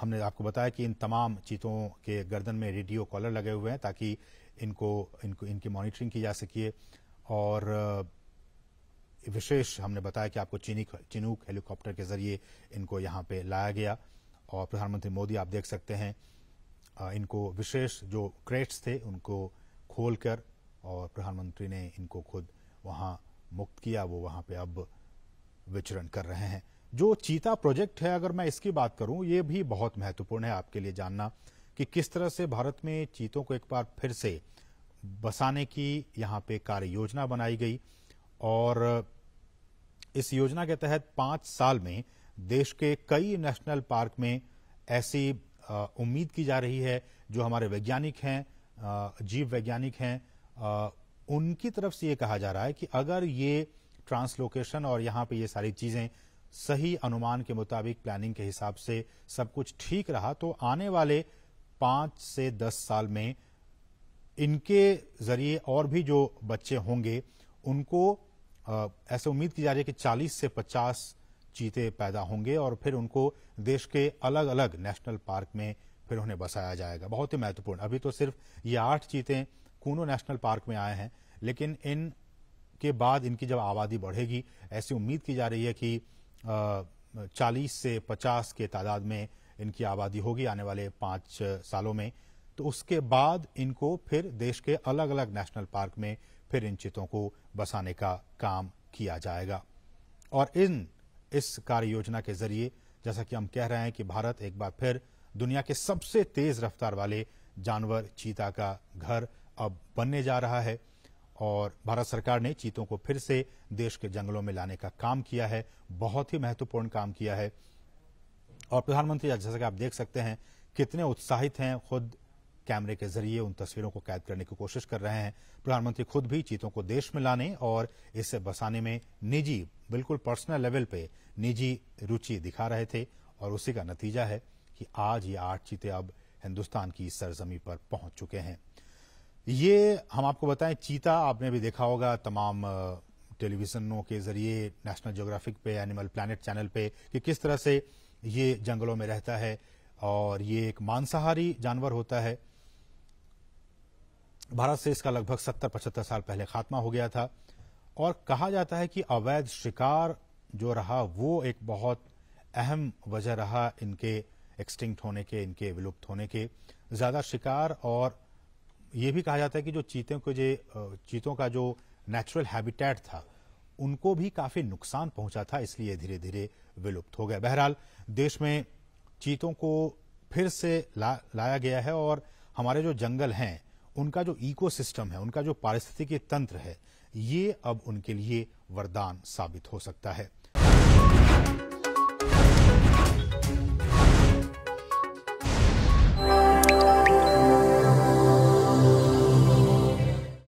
हमने आपको बताया कि इन तमाम चीतों के गर्दन में रेडियो कॉलर लगे हुए हैं ताकि इनको इनको इनकी मॉनिटरिंग की जा सके और विशेष हमने बताया कि आपको चीनी चिनूक हेलीकॉप्टर के जरिए इनको यहाँ पे लाया गया और प्रधानमंत्री मोदी आप देख सकते हैं इनको विशेष जो क्रेट्स थे उनको खोलकर और प्रधानमंत्री ने इनको खुद वहां मुक्त किया वो वहाँ पे अब विचरण कर रहे हैं जो चीता प्रोजेक्ट है अगर मैं इसकी बात करूं ये भी बहुत महत्वपूर्ण है आपके लिए जानना कि किस तरह से भारत में चीतों को एक बार फिर से बसाने की यहाँ पे कार्य योजना बनाई गई और इस योजना के तहत पांच साल में देश के कई नेशनल पार्क में ऐसी उम्मीद की जा रही है जो हमारे वैज्ञानिक हैं जीव वैज्ञानिक हैं उनकी तरफ से ये कहा जा रहा है कि अगर ये ट्रांसलोकेशन और यहाँ पे ये सारी चीज़ें सही अनुमान के मुताबिक प्लानिंग के हिसाब से सब कुछ ठीक रहा तो आने वाले पांच से दस साल में इनके जरिए और भी जो बच्चे होंगे उनको ऐसे उम्मीद की जा रही है कि चालीस से पचास चीते पैदा होंगे और फिर उनको देश के अलग अलग नेशनल पार्क में फिर उन्हें बसाया जाएगा बहुत ही महत्वपूर्ण अभी तो सिर्फ ये आठ चीते कूनो नेशनल पार्क में आए हैं लेकिन इन के बाद इनकी जब आबादी बढ़ेगी ऐसी उम्मीद की जा रही है कि चालीस से पचास के तादाद में इनकी आबादी होगी आने वाले पांच सालों में तो उसके बाद इनको फिर देश के अलग अलग नेशनल पार्क में फिर इन चितों को बसाने का काम किया जाएगा और इन इस कार्य योजना के जरिए जैसा कि हम कह रहे हैं कि भारत एक बार फिर दुनिया के सबसे तेज रफ्तार वाले जानवर चीता का घर अब बनने जा रहा है और भारत सरकार ने चीतों को फिर से देश के जंगलों में लाने का काम किया है बहुत ही महत्वपूर्ण काम किया है और प्रधानमंत्री जैसा कि आप देख सकते हैं कितने उत्साहित हैं खुद कैमरे के जरिए उन तस्वीरों को कैद करने की कोशिश कर रहे हैं प्रधानमंत्री खुद भी चीतों को देश में लाने और इसे बसाने में निजी बिल्कुल पर्सनल लेवल पे निजी रुचि दिखा रहे थे और उसी का नतीजा है कि आज ये आठ चीते अब हिंदुस्तान की सरजमी पर पहुंच चुके हैं ये हम आपको बताएं चीता आपने भी देखा होगा तमाम टेलीविजनों के जरिए नेशनल ज्योग्राफिक पे एनिमल प्लानट चैनल पे कि किस तरह से ये जंगलों में रहता है और ये एक मांसाहारी जानवर होता है भारत से इसका लगभग सत्तर पचहत्तर साल पहले खात्मा हो गया था और कहा जाता है कि अवैध शिकार जो रहा वो एक बहुत अहम वजह रहा इनके एक्सटिंक्ट होने के इनके विलुप्त होने के ज्यादा शिकार और ये भी कहा जाता है कि जो चीतों को जो चीतों का जो नेचुरल हैबिटेट था उनको भी काफी नुकसान पहुंचा था इसलिए धीरे धीरे विलुप्त हो गया बहरहाल देश में चीतों को फिर से ला, लाया गया है और हमारे जो जंगल हैं उनका जो इकोसिस्टम है उनका जो पारिस्थितिकी तंत्र है ये अब उनके लिए वरदान साबित हो सकता है